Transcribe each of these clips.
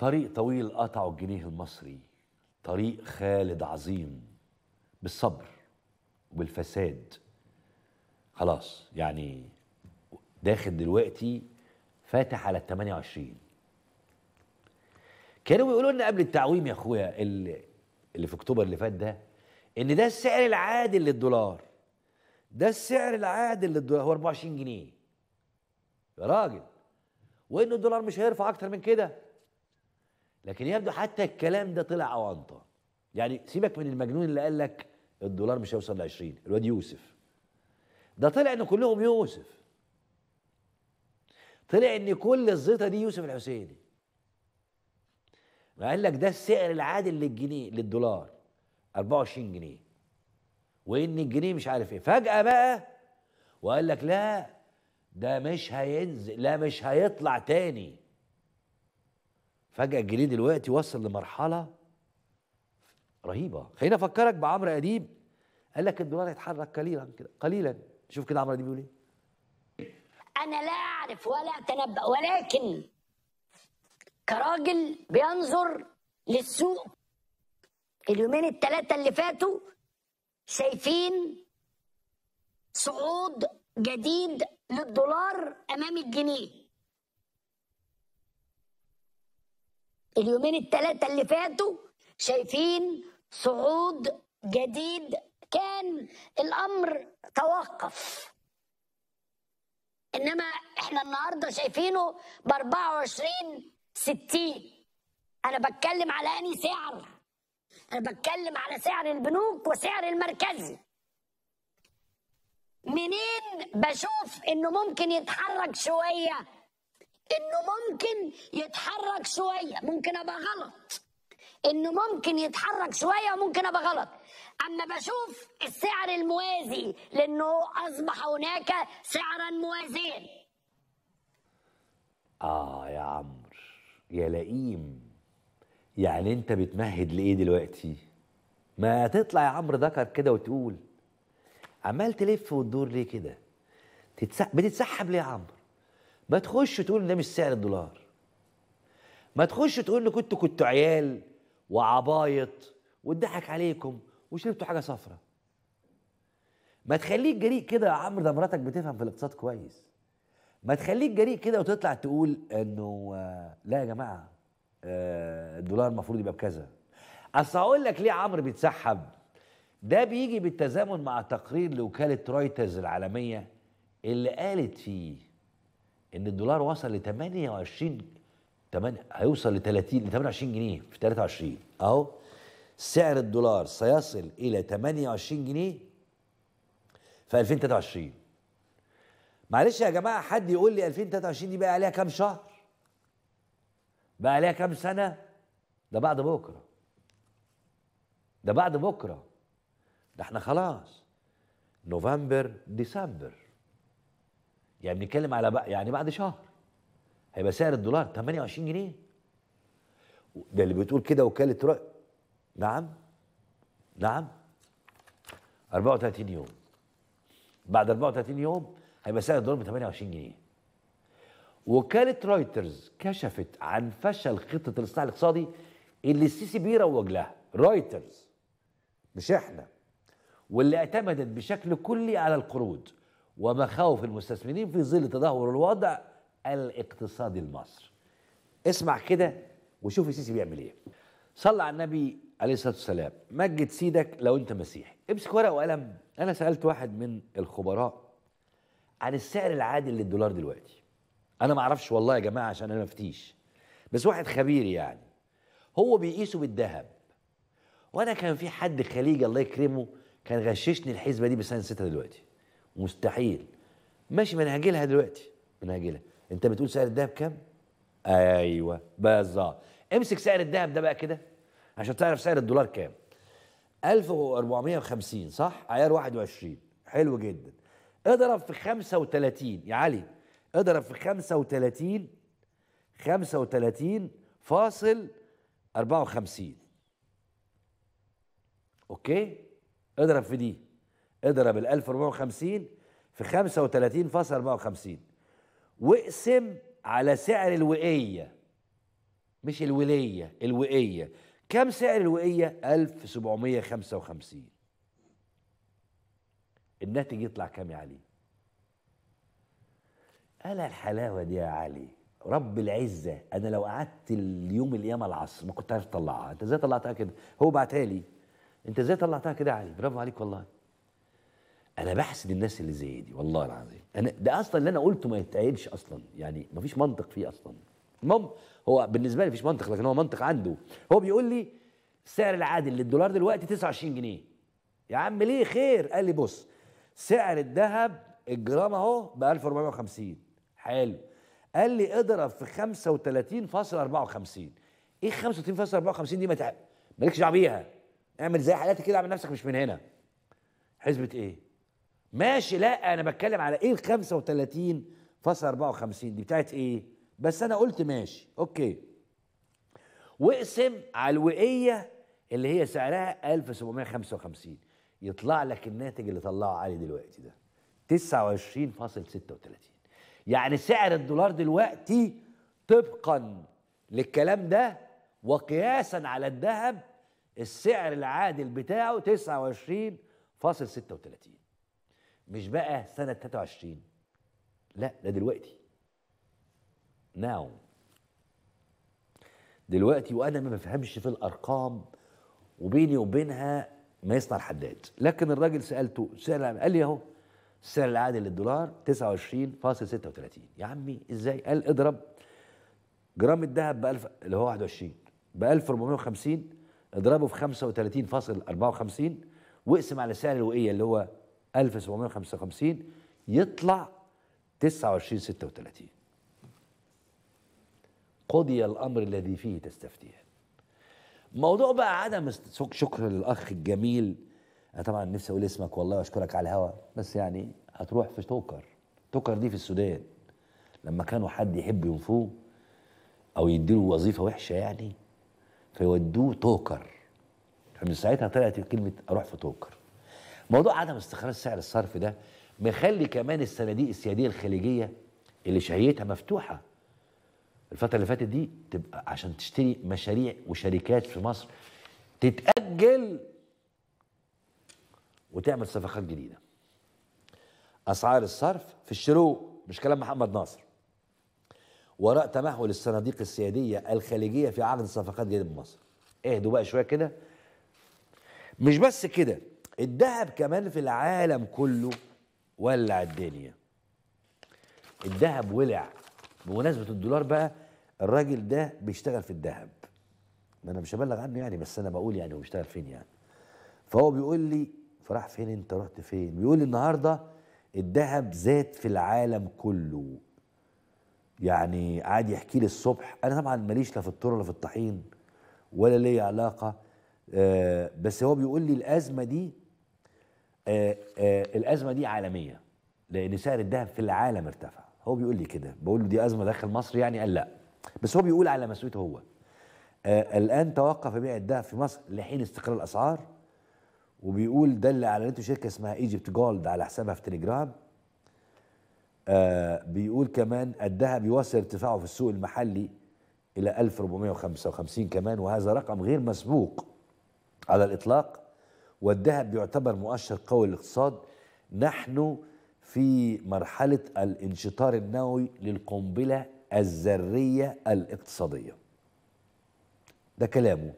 طريق طويل قطعه الجنيه المصري طريق خالد عظيم بالصبر وبالفساد خلاص يعني داخل دلوقتي فاتح على ال 28 كانوا بيقولوا لنا قبل التعويم يا اخويا اللي, اللي في اكتوبر اللي فات ده ان ده السعر العادل للدولار ده السعر العادل للدولار هو 24 جنيه يا راجل وان الدولار مش هيرفع اكتر من كده لكن يبدو حتى الكلام ده طلع اونطه يعني سيبك من المجنون اللي قال لك الدولار مش هيوصل ل 20 الواد يوسف ده طلع ان كلهم يوسف طلع ان كل الزيطه دي يوسف الحسيني قال لك ده السعر العادل للجنيه للدولار 24 جنيه وان الجنيه مش عارف ايه فجاه بقى وقال لك لا ده مش هينزل لا مش هيطلع تاني فجأة الجنيه دلوقتي وصل لمرحلة رهيبة خلينا أفكرك بعمرو أديب قال لك الدولار هيتحرك قليلا كده قليلا شوف كده عمرو أديب بيقول إيه أنا لا أعرف ولا أتنبأ ولكن كراجل بينظر للسوق اليومين الثلاثة اللي فاتوا شايفين صعود جديد للدولار أمام الجنيه اليومين الثلاثه اللي فاتوا شايفين صعود جديد كان الامر توقف انما احنا النهارده شايفينه ب 24 60 انا بتكلم على اني سعر انا بتكلم على سعر البنوك وسعر المركزي منين بشوف انه ممكن يتحرك شويه انه ممكن يتحرك شويه ممكن ابقى غلط انه ممكن يتحرك شويه وممكن ابقى غلط اما بشوف السعر الموازي لانه اصبح هناك سعرا موازيا اه يا عمرو يا لئيم يعني انت بتمهد لايه دلوقتي ما تطلع يا عمرو ذكر كده وتقول عمال تلف وتدور ليه كده بتتسحب ليه يا عمرو ما تخش تقول ده مش سعر الدولار ما تخش تقول ان كنتوا كنتوا عيال وعبايط واتضحك عليكم وشربتوا حاجه صفرة ما تخليك جريء كده يا عمرو ده مراتك بتفهم في الاقتصاد كويس ما تخليك جريء كده وتطلع تقول انه لا يا جماعه آه، الدولار المفروض يبقى بكذا اصل هقول لك ليه عمرو بيتسحب ده بيجي بالتزامن مع تقرير لوكاله رويترز العالميه اللي قالت فيه ان الدولار وصل ل 28 8 هيوصل ل 30 ل 28 جنيه في 23 اهو سعر الدولار سيصل الى 28 جنيه في 2023 معلش يا جماعه حد يقول لي 2023 دي بقى عليها كام شهر بقى عليها كام سنه ده بعد بكره ده بعد بكره ده احنا خلاص نوفمبر ديسمبر يعني بنتكلم على بقى يعني بعد شهر هيبقى سعر الدولار 28 جنيه ده اللي بتقول كده وكاله رأي نعم نعم 34 يوم بعد 34 يوم هيبقى سعر الدولار ب 28 جنيه وكاله رويترز كشفت عن فشل خطه الاصلاح الاقتصادي اللي السيسي بيروج لها رويترز مش احنا واللي اعتمدت بشكل كلي على القروض ومخاوف المستثمرين في ظل تدهور الوضع الاقتصادي المصري اسمع كده وشوف السيسي بيعمل ايه صلى على النبي عليه الصلاه والسلام مجد سيدك لو انت مسيحي امسك ورقه وقلم انا سالت واحد من الخبراء عن السعر العادل للدولار دلوقتي انا ما اعرفش والله يا جماعه عشان انا مفتيش بس واحد خبير يعني هو بيقيسه بالذهب وانا كان في حد خليجي الله يكرمه كان غششني الحسبه دي بس انا نسيتها دلوقتي مستحيل ماشي ما انا هاجلها دلوقتي ما انا هاجلها انت بتقول سعر الذهب كام ايوه بالظبط امسك سعر الذهب ده بقى كده عشان تعرف سعر الدولار كام 1450 صح عيار 21 حلو جدا اضرب في 35 يا علي اضرب في 35 35 فاصل 54 اوكي اضرب في دي اضرب ال 1450 في 35 فاصل 54 واقسم على سعر الوقية مش الولية الوقية كم سعر الوقية 1755 الناتج يطلع كام يا علي قال الحلاوة دي يا علي رب العزة أنا لو قعدت اليوم القيامة العصر ما كنت عارف أطلعها، أنت إزاي طلعتها كده هو بعتها لي أنت إزاي طلعتها كده يا علي برافو عليك والله انا بحسد الناس اللي زي دي والله العظيم انا ده اصلا اللي انا قلته ما يتقالش اصلا يعني ما فيش منطق فيه اصلا المهم هو بالنسبه لي مفيش منطق لكن هو منطق عنده هو بيقول لي السعر العادل للدولار دلوقتي 29 جنيه يا عم ليه خير قال لي بص سعر الذهب الجرام اهو ب 1450 حلو قال لي اضرب في 35.54 ايه 35.54 دي ما تعب مالكش دعوه بيها اعمل زي حالاتي كده اعمل نفسك مش من هنا حسبه ايه ماشي لا انا بتكلم على ايه ال 35 فاصل 54 دي بتاعت ايه بس انا قلت ماشي اوكي واقسم على الوقيه اللي هي سعرها 1755 يطلع لك الناتج اللي طلعه علي دلوقتي ده 29.36 يعني سعر الدولار دلوقتي طبقا للكلام ده وقياسا على الذهب السعر العادل بتاعه 29.36 مش بقى سنة 23 لا ده دلوقتي ناو دلوقتي وانا ما بفهمش في الارقام وبيني وبينها ما يصنع الحداد لكن الراجل سالته سأل قال لي اهو السعر العادل للدولار 29.36 يا عمي ازاي قال اضرب جرام الذهب ب 1000 اللي هو 21 ب 1450 اضربه في 35.54 واقسم على سعر الوقيه اللي هو 1755 يطلع 29 36 قضي الامر الذي فيه تستفتيان موضوع بقى عدم شكر للاخ الجميل انا طبعا نفسي اقول اسمك والله واشكرك على الهوا بس يعني هتروح في توكر توكر دي في السودان لما كانوا حد يحب ينفوه او يديله وظيفه وحشه يعني فيودوه توكر فمن ساعتها طلعت كلمه اروح في توكر موضوع عدم استخراج سعر الصرف ده مخلي كمان الصناديق السياديه الخليجيه اللي شهيتها مفتوحه الفتره اللي فاتت دي تبقى عشان تشتري مشاريع وشركات في مصر تتاجل وتعمل صفقات جديده اسعار الصرف في الشروق مش كلام محمد ناصر وراء تمهل الصناديق السياديه الخليجيه في عقد صفقات جديده بمصر اهدوا بقى شويه كده مش بس كده الذهب كمان في العالم كله ولع الدنيا الذهب ولع بمناسبه الدولار بقى الراجل ده بيشتغل في الذهب ما انا مش هبلغ عنه يعني بس انا بقول يعني هو بيشتغل فين يعني فهو بيقول لي فراح فين انت رحت فين بيقول لي النهارده الذهب زاد في العالم كله يعني قعد يحكي لي الصبح انا طبعا ماليش لا في الطر ولا في الطحين ولا ليا علاقه آه بس هو بيقول لي الازمه دي آآ آه، آآ آه، الازمه دي عالميه لان سعر الذهب في العالم ارتفع هو بيقول لي كده بقول له دي ازمه داخل مصر يعني قال لا بس هو بيقول على مسؤوليته هو آه، الان توقف بيع الذهب في مصر لحين استقرار الاسعار وبيقول ده اللي اعلنته شركه اسمها ايجيبت جولد على حسابها في تليجرام آه بيقول كمان الذهب يواصل ارتفاعه في السوق المحلي الى 1455 كمان وهذا رقم غير مسبوق على الاطلاق والذهب يعتبر مؤشر قوي للاقتصاد نحن في مرحلة الانشطار النووي للقنبلة الذرية الاقتصادية ده كلامه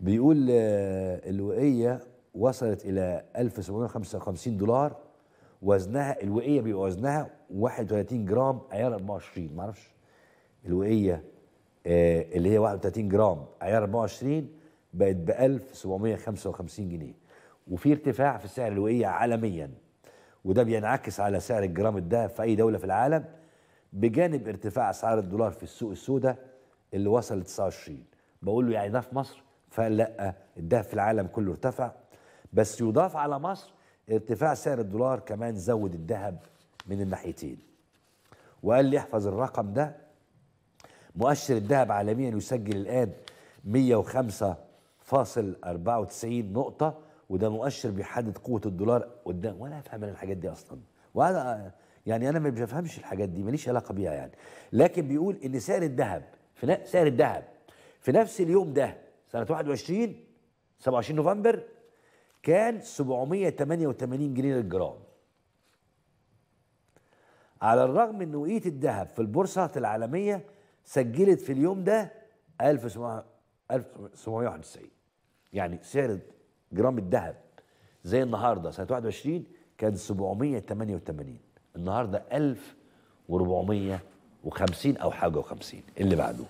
بيقول آه، الوقية وصلت إلى 1755 دولار وزنها الوقية بيبقى وزنها 31 جرام عيار 24 معرفش الوقية آه، اللي هي 31 جرام عيار 24 بقت ب 1755 جنيه وفي ارتفاع في السعر الوقية عالميا وده بينعكس على سعر الجرام الذهب في اي دوله في العالم بجانب ارتفاع اسعار الدولار في السوق السوداء اللي وصل ل 29 بقول له يعني ده في مصر فقال لا الذهب في العالم كله ارتفع بس يضاف على مصر ارتفاع سعر الدولار كمان زود الذهب من الناحيتين وقال لي احفظ الرقم ده مؤشر الذهب عالميا يسجل الان 105.94 نقطة وده مؤشر بيحدد قوه الدولار قدام وانا افهم انا الحاجات دي اصلا وانا يعني انا ما بفهمش الحاجات دي ماليش علاقه بيها يعني لكن بيقول ان سعر الذهب في سعر الذهب في نفس اليوم ده سنه 21 27 نوفمبر كان 788 جنيه للجرام على الرغم ان وقيت الذهب في البورصه العالميه سجلت في اليوم ده 1791 يعني سعر جرام الذهب زي النهارده سنه 21 كان 788 النهارده 1450 او حاجه و50 اللي بعده